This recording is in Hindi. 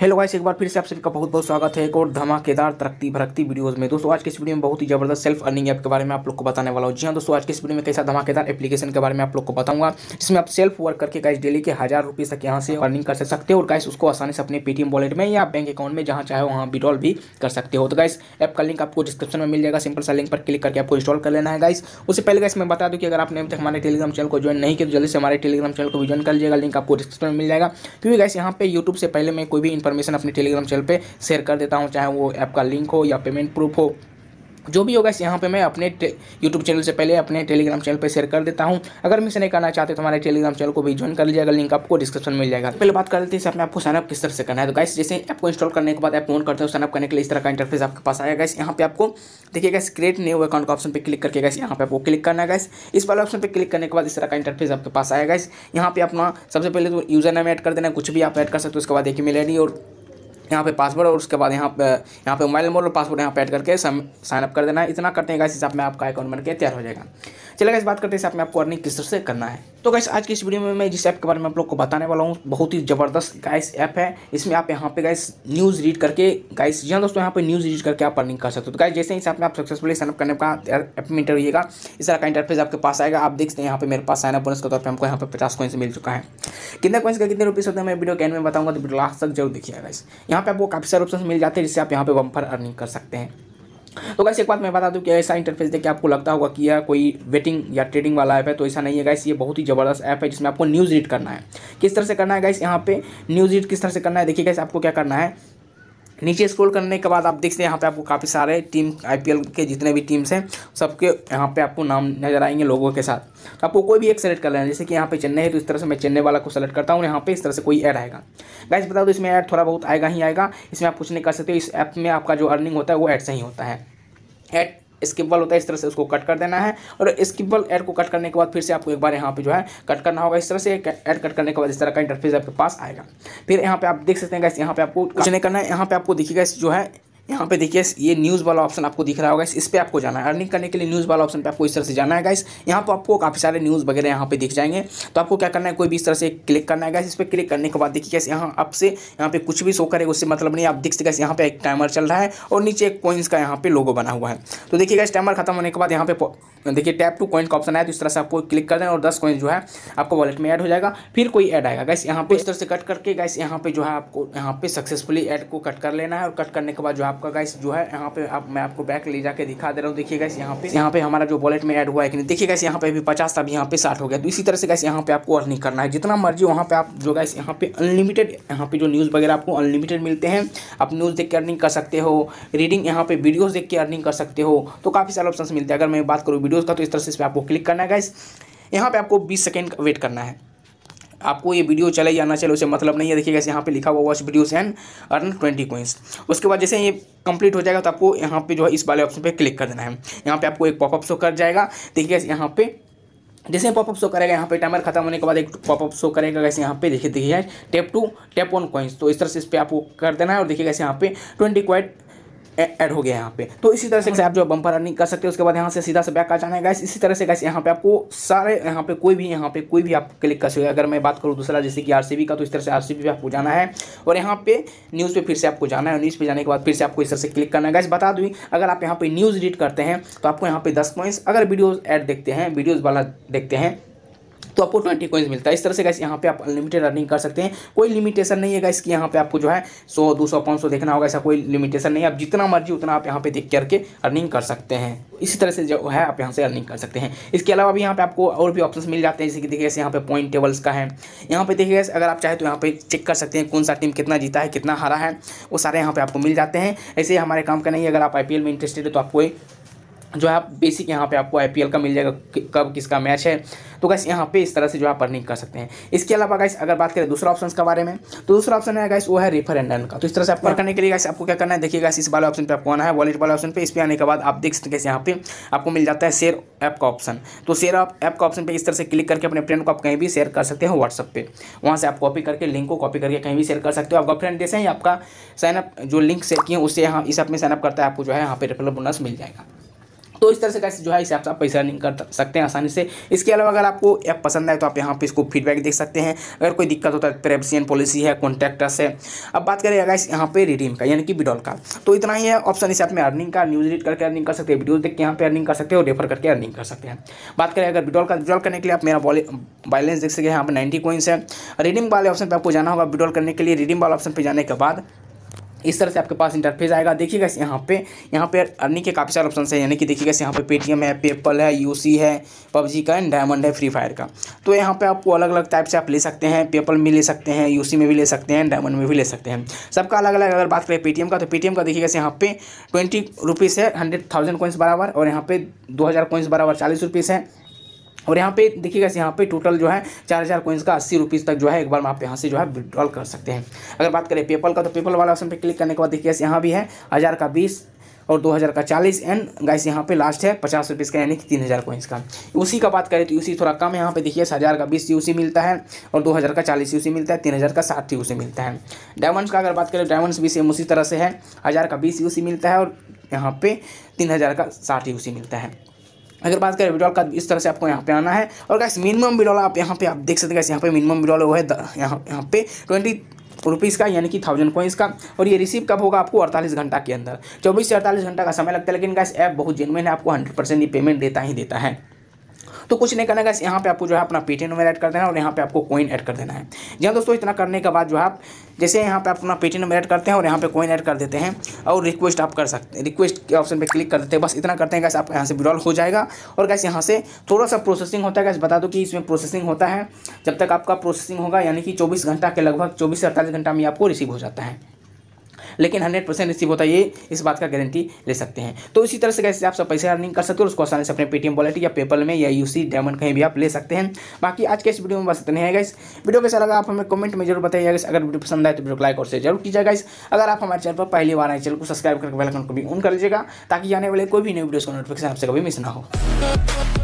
हेलो गाइस एक बार फिर से आप सभी का बहुत बहुत स्वागत है एक और धमाकेदार तरक्की भरक्ती वीडियोस में दोस्तों आज के इस वीडियो में बहुत ही जबरदस्त सेल्फ अर्निंग ऐप के बारे में आप लोग को बताने वाला हूँ जी हाँ दोस्तों आज के इस वीडियो में कैसा धमाकेदार एप्लीकेशन के बारे में आप लोग को बताऊंगा जिसमें आप सेल्फ वर्क करके गाइस डेली के हज़ार रुपये तक यहाँ से अर्निंग कर सकते हो और गाइस उसको आसानी से अपने पेटीएम वॉलेट में या बैंक अकाउंट में जहाँ चाहे वहाँ विड्रॉल भी कर सकते हो तो गाइस ऐप का लिंक आपको डिस्क्रिप्शन में मिल जाएगा सिंपल सा लिंक पर क्लिक करके आपको इंस्टॉल कर लेना है गाइस उससे पहले गाइस मैं बता दूँ कि अगर आपने अभी तक हमारे टेलीग्राम चैनल को ज्वाइन नहीं किया तो जल्दी से हमारे टेलीग्राम चैनल को भी ज्वाइन कर लीजिएगा लिंक आपको डिस्क्रिप्शन में मिल जाएगा क्योंकि गाइस यहाँ पर यूट्यूब से पहले मैं कोई भी इन्फॉर्मेशन अपने टेलीग्राम चैनल पर शेयर कर देता हूँ चाहे वो ऐप का लिंक हो या पेमेंट प्रूफ हो जो भी होगा यहाँ पे मैं अपने यूट्यूब चैनल से पहले अपने टेलीग्राम चैनल पे शेयर कर देता हूँ अगर मिस नहीं करना चाहते तो हमारे टेलीग्राम चैनल को भी ज्वाइन कर लीजिएगा लिंक आपको डिस्क्रिप्शन मिल जाएगा पहले बात कर लेते हैं इसमें आपको साइनअप किस तरह से करना है तो गाइस जैसे ऐप को इंस्टॉल करने के बाद ऐप ऑन करते हो साइनअप करने के लिए इस तरह का इंटरफेस आपके पास आएगा इस यहाँ पे आपको देखिए गाइस क्रिएट न्यू अकाउंट का ऑप्शन पर क्लिक करके गाइस यहाँ पे आपको क्लिक करना है गाइस इस वाले ऑप्शन पर क्लिक करने के बाद इस तरह का इंटरफेस आपके पास आएगा गैस यहाँ पे अपना सबसे पहले तो यूजर नेम ऐड कर देना कुछ भी आप ऐड कर सकते हो उसके बाद देखिए मिलेगी और यहाँ पे पासवर्ड और उसके बाद यहाँ पे यहाँ पे मोबाइल नंबर और पासवर्ड यहाँ पे ऐड करके साइन अप कर देना है इतना करते हैं इस हिसाब में आपका अकाउंट बनकर तैयार हो जाएगा चलेगा इस बात करते हैं में आपको अर्निंग किस तरह से करना है तो गैस आज की इस वीडियो में मैं जिस ऐप के बारे में आप लोग को बताने वाला हूँ बहुत ही ज़बरदस्त गाइस ऐप है इसमें आप यहाँ पे गाइस न्यूज़ रीड करके गाइस जी हाँ दोस्तों यहाँ पे न्यूज़ रीड करके आप अर्निंग कर सकते हो तो गाइस जैसे ही आप में आप सक्सेसफुली साइनअप करने का ऐप में इंटर होगा इस तरह का इंटरफेस आपके पास आएगा आप देखते हैं यहाँ पे मेरे पास साइनअप बोनस के तौर पर हमको यहाँ पे पचास कोइंस मिल चुका है कितने कोइंस का कितने रुपीज़ होते हैं मैं वीडियो कैन में बताऊँगा तो वीडियो लास्ट तक जरूर देखिएगा इस यहाँ यहाँ पे आपको काफ़ी सारे ऑप्शन मिल जाते हैं जिससे आप यहाँ पे बम्पर अर्निंग कर सकते हैं तो गैस एक बात मैं बता दूं कि ऐसा इंटरफेस देखिए आपको लगता होगा कि यह कोई वेटिंग या ट्रेडिंग वाला ऐप है तो ऐसा नहीं है गाइस ये बहुत ही ज़बरदस्त ऐप है जिसमें आपको न्यूज़ रीड करना है किस तरह से करना है गाइस यहाँ पे न्यूज़ रीड किस तरह से करना है देखिए गाइस आपको क्या करना है नीचे स्क्रॉल करने के बाद आप देख सकते हैं यहाँ पे आपको काफ़ी सारे टीम आईपीएल के जितने भी टीम्स हैं सबके यहाँ पे आपको नाम नजर आएंगे लोगों के साथ तो आपको कोई भी एक सेलेक्ट कर लेना जैसे कि यहाँ पे चेन्नई है तो इस तरह से मैं चेन्नई वाला को सेलेक्ट करता हूँ यहाँ पे इस तरह से कोई ऐड आएगा गाइस बता दो इसमें ऐड थोड़ा बहुत आएगा ही आएगा इसमें आप कुछ नहीं कर सकते इस ऐप में आपका जो अर्निंग होता है वो ऐड से ही होता है ऐड स्किपबल होता है इस तरह से उसको कट कर देना है और स्किपबल एड को कट करने के बाद फिर से आपको एक बार यहाँ पे जो है कट करना होगा इस तरह से एड कट करने के बाद इस तरह का इंटरफेस आपके पास आएगा फिर यहाँ पे आप देख सकते हैं गैस यहाँ पे आपको कुछ नहीं करना है यहाँ पे आपको देखिएगा जो है यहाँ पे देखिए ये न्यूज़ वाला ऑप्शन आपको दिख रहा होगा इस पर आपको जाना है अर्निंग करने के लिए न्यूज़ वाला ऑप्शन पे आपको इस तरह से जाना है गाइस यहाँ पर आपको काफ़ी सारे न्यूज़ वगैरह यहाँ पे दिख जाएंगे तो आपको क्या करना है कोई भी इस तरह से क्लिक करना है गाइस इस पर क्लिक करने के बाद देखिए कैसे यहाँ आपसे यहाँ पे कुछ भी शो करेगा उससे मतलब नहीं आप दिख सकते यहाँ पे एक टाइमर चल रहा है और नीचे एक कोइंस का यहाँ पे लोगो बना हुआ है तो देखिए गाइस टाइमर खत्म होने के बाद यहाँ पे देखिए टैप टू कॉइन का ऑप्शन आया तो इस तरह से आपको क्लिक कर दें और दस कॉइन जो है आपको वॉलेट में ऐड हो जाएगा फिर कोई ऐड आएगा गैस यहाँ पे इस तरह से कट करके गैस यहाँ पे जो है आपको यहाँ पे सक्सेसफुली ऐड को कट कर लेना है और कट करने के बाद जो आपका गैस जो है यहाँ पे आप मैं आपको बैक ले जाकर दिखा दे रहा हूँ देखिए गैस यहाँ पे यहाँ पे हमारा जो वॉलेट में एड हुआ है कि नहीं देखिए गैस यहाँ पे अभी पचास था यहाँ पे साठ हो गया तो इसी तरह से गैस यहाँ पे आपको अर्निंग करना है जितना मर्जी वहाँ पे आप जो गैस यहाँ पे अनलिमिटेड यहाँ पे जो न्यूज़ वगैरह आपको अनलिमिटेड मिलते हैं आप न्यूज़ देख के अर्निंग कर सकते हो रीडिंग यहाँ पे वीडियोज़ देख के अर्निंग कर सकते हो तो काफ़ी सारे ऑप्शन मिलते हैं अगर मैं बात करूँ वीडियोज़ का तो इस तरह से इस पर आपको क्लिक करना है गाइस यहाँ पर आपको बीस सेकेंड वेट करना है आपको ये वीडियो चले या ना चले उसे मतलब नहीं है देखिए कैसे यहाँ पे लिखा हुआ watch videos and earn twenty coins उसके बाद जैसे ये कंप्लीट हो जाएगा तो आपको यहाँ पे जो है इस वाले ऑप्शन पे क्लिक कर देना है यहाँ पे आपको एक पॉपअप शो कर जाएगा देखिए कैसे यहाँ पे जैसे पॉपअप शो करेगा यहाँ पे टाइमर खत्म होने के बाद एक पॉपअप शो करेगा कैसे यहाँ पे देखिए देखिए tap to tap one coins तो इस तरह से इस पर आपको कर देना है और देखिए कैसे यहाँ पे ट्वेंटी क्वाइट ऐड हो गया यहाँ पे तो इसी तरह से आप जो बम्पर रनिंग कर सकते हो उसके बाद यहाँ से सीधा से बैक आ जाना है गैस इसी तरह से गैस यहाँ पे आपको सारे यहाँ पे कोई भी यहाँ पे कोई भी आप क्लिक कर सकते अगर मैं बात करूँ दूसरा जैसे कि बी का तो इस तरह से बी पे आपको जाना है और यहाँ पे न्यूज़ पे फिर से आपको जाना है न्यूज़ पे जाने के बाद फिर से आपको इस तरह से क्लिक करना है गैस बता दूँ अगर आप यहाँ पे न्यूज़ रीड करते हैं तो आपको यहाँ पे दस पॉइंट्स अगर वीडियोज़ एड देखते हैं वीडियोज़ वाला देखते हैं तो आपको ट्वेंटी कोइंस मिलता है इस तरह से गैस यहाँ पे आप अनलिमिटेड अर्निंग कर सकते हैं कोई लिमिटेशन नहीं है गैस कि यहाँ पे आपको जो है सौ दो सौ पाँच सौ देखना होगा ऐसा कोई लिमिटेशन नहीं है आप जितना मर्जी उतना आप यहाँ पे देख करके अर्निंग कर सकते हैं इसी तरह से जो है आप यहाँ से अर्निंग कर सकते हैं इसके अलावा भी यहाँ पे आपको और भी ऑप्शन मिल जाते हैं जैसे कि देखिए यहाँ पे पॉइंट टेबल्स का है यहाँ पे देखिए अगर आप चाहे तो यहाँ पे चेक कर सकते हैं कौन सा टीम कितना जीता है कितना हारा है वो सारे यहाँ पे आपको मिल जाते हैं ऐसे हमारे काम का नहीं अगर आप आई में इंटरेस्टेड है तो आपको जो है आप बेसिक यहाँ पे आपको आईपीएल का मिल जाएगा कब किसका मैच है तो गैस यहाँ पे इस तरह से जो आप अर्निंग कर सकते हैं इसके अलावा गैस अगर बात करें दूसरा ऑप्शन के बारे में तो दूसरा ऑप्शन है गैस वो है रिफर एंड रन का तो इस तरह से आप करने के लिए गैस आपको क्या करना है देखिए गैस इस वाले ऑप्शन पर आपको आना है वॉलेट वाले ऑप्शन पर इस पर आने के बाद आप देख सकते हैं यहाँ पे आपको मिल जाता है शेयर ऐप का ऑप्शन तो शेयर ऐप का ऑप्शन पर इस तरह से क्लिक करके अपने फ्रेंड को आप कहीं भी शेयर कर सकते हैं व्हाट्सअप पर वहाँ से आप कॉपी करके लिंक को कॉपी करके कहीं भी शेयर कर सकते हो आपका फ्रेंड जैसे ही आपका साइनअप जो लिंक शेयर किए उससे यहाँ इस ऐप में साइनअप करता है आपको जो है यहाँ पर रिफर बोनस मिल जाएगा तो इस तरह से कैसे जो है इसे आप पैसा अर्निंग कर सकते हैं आसानी से इसके अलावा अगर आपको ऐप पसंद आए तो आप यहाँ पे इसको फीडबैक देख सकते हैं अगर कोई दिक्कत होता तो है प्रेपसियन पॉलिसी है कॉन्ट्रैक्टर्स है अब बात करें अगर यहाँ पे रिडीम का यानी कि विड्रॉल का तो इतना ही है ऑप्शन इसे ऐप में अर्निंग का न्यूज रीड करके अर्निंग कर सकते हैं वीडियो देख के यहाँ पे अर्निंग कर सकते हैं और रेफर करके अर्निंग कर सकते हैं बात करें अगर विड्रॉल का विड्रॉल करने के लिए आप मेरा बैलेंस देख सकते हैं यहाँ पर नाइन्टी कोइंस है रिडीम वाले ऑप्शन पर आपको जाना होगा विड्रॉल करने के लिए रिडीम वाले ऑप्शन पर जाने के बाद इस तरह से आपके पास इंटरफेस आएगा देखिएगा इस यहाँ पे यहाँ पे अर्निंग के काफ़ी सारे ऑप्शन है यानी कि देखिएगा यहाँ पे पेटीएम है पेपल है यूसी है पबजी का एंड डायमंड है फ्री फायर का तो यहाँ पे आपको अलग अलग टाइप से आप ले सकते हैं पेपल में ले सकते हैं यूसी में भी ले सकते हैं डायमंड में भी ले सकते हैं सबका अलग अलग अगर बात करें पेटीएम का तो पेटीएम का देखिएगा यहाँ पे ट्वेंटी रुपीज़ है हंड्रेड थाउजेंड कोइंस बराबर और यहाँ पे दो हज़ार कोइंस बराबर चालीस रुपीज़ है और यहाँ पे देखिएगा यहाँ पे टोटल जो है चार हज़ार कोइंस का अस्सी रुपीज़ तक जो है एक बार में आप यहाँ से जो है विड्रॉल कर सकते हैं अगर बात करें पेपल का तो पेपल वाला ऑप्शन पे क्लिक करने के बाद देखिए यहाँ भी है हज़ार का बीस और दो हज़ार का चालीस एंड गाइस यहाँ पे लास्ट है पचास रुपीज़ का यानी कि तीन हज़ार कोइंस का उसी का बात करें तो यूसी थोड़ा कम है यहाँ पे देखिए हज़ार का बीस यूसी मिलता है और हज़ार का चालीस यूसी मिलता है हज़ार का साठ यूसी मिलता है डायमंड्स का अगर बात करें डायमंड्स भी सेम उसी तरह से है हज़ार का बीस यूसी मिलता है और यहाँ पे तीन हज़ार का साठ यूसी मिलता है अगर बात करें विड्रॉल का इस तरह से आपको यहाँ पे आना है और गैस मिनिमम विड्रॉल आप यहाँ पे आप देख सकते हैं यहाँ पे मिनिमम विड्रॉल वो है यहाँ यहाँ पे ट्वेंटी रुपीज़ का यानी कि थाउजेंड कोइंस का और ये रिसीव कब होगा आपको अड़तालीस घंटा के अंदर चौबीस से अड़तालीस घंटा का समय लगता है लेकिन गैस ऐप बहुत जेनविन है आपको हंड्रेड परसेंट ये पेमेंट देता ही देता है तो कुछ नहीं करना है यहाँ पे आपको जो है अपना पेटीएम नंबर ऐड कर देना है और यहाँ पे आपको कॉइन ऐड कर देना है जी हाँ दोस्तों इतना करने के बाद जो है आप जैसे यहाँ पे आप अपना पेटीएम नंबर ऐड करते हैं और यहाँ पे कॉइन ऐड कर देते हैं और रिक्वेस्ट आप कर सकते हैं रिक्वेस्ट के ऑप्शन पर क्लिक कर देते हैं बस इतना करते हैं कैसे आप यहाँ से विड्रॉल हो जाएगा और गैस यहाँ से थोड़ा सा प्रोसेसिंग होता है कैसे बता दो कि इसमें प्रोसेसिंग होता है जब तक आपका प्रोसेसिंग होगा यानी कि चौबीस घंटा के लगभग चौबीस से अड़तालीस घंटा में आपको रिसीव हो जाता है लेकिन हंड्रेड परसेंट रिसीव होता है ये इस बात का गारंटी ले सकते हैं तो इसी तरह से कैसे आप सब पैसे अर्निंग कर सकते हो उसको आसानी से अपने पेटीएम वॉलेट या पेपल में या यूसी डायमंड कहीं भी आप ले सकते हैं बाकी आज के इस वीडियो में बस इतने हैं गाइस वीडियो कैसा लगा आप हमें कमेंट में जरूर बताइए अगर वीडियो पसंद आए तो वीडियो को लाइक और शेयर जरूर कीजिएगा इस अगर आप हमारे चैनल पर पहली बार आए चैनल को सब्सक्राइब करके बेलकन को भी ऑन कर लीजिएगा ताकि आने वाले कोई भी नई वीडियो का नोटिफिकेशन आपसे कभी मिस ना हो